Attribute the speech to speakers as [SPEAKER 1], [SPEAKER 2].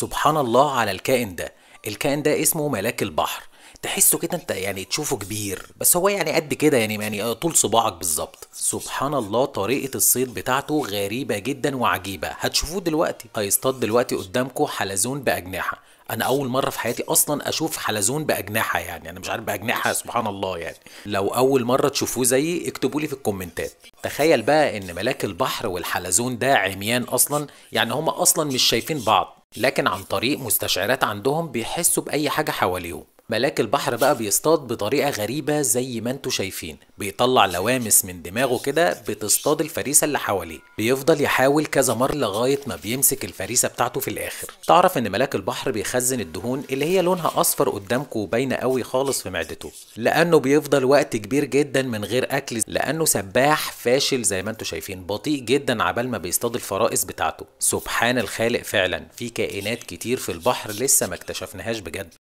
[SPEAKER 1] سبحان الله على الكائن ده الكائن ده اسمه ملاك البحر تحسه كده انت يعني تشوفه كبير بس هو يعني قد كده يعني يعني آه، طول صباعك بالظبط سبحان الله طريقه الصيد بتاعته غريبه جدا وعجيبه هتشوفوه دلوقتي هيصطاد دلوقتي قدامكم حلزون باجنحه انا اول مره في حياتي اصلا اشوف حلزون باجنحه يعني انا مش عارف باجنحه سبحان الله يعني لو اول مره تشوفوه زيي اكتبوا لي في الكومنتات تخيل بقى ان ملاك البحر والحلزون ده عميان اصلا يعني هما اصلا مش شايفين بعض لكن عن طريق مستشعرات عندهم بيحسوا بأي حاجة حواليهم ملاك البحر بقى بيصطاد بطريقة غريبة زي ما انتوا شايفين بيطلع لوامس من دماغه كده بتصطاد الفريسة اللي حواليه بيفضل يحاول كذا مرة لغاية ما بيمسك الفريسة بتاعته في الآخر تعرف ان ملاك البحر بيخزن الدهون اللي هي لونها أصفر قدامكم وباينة قوي خالص في معدته لأنه بيفضل وقت كبير جدا من غير أكل لأنه سباح فاشل زي ما انتوا شايفين بطيء جدا عبال ما بيصطاد الفرائس بتاعته سبحان الخالق فعلا في كائنات كتير في البحر لسه ما اكتشفناهاش بجد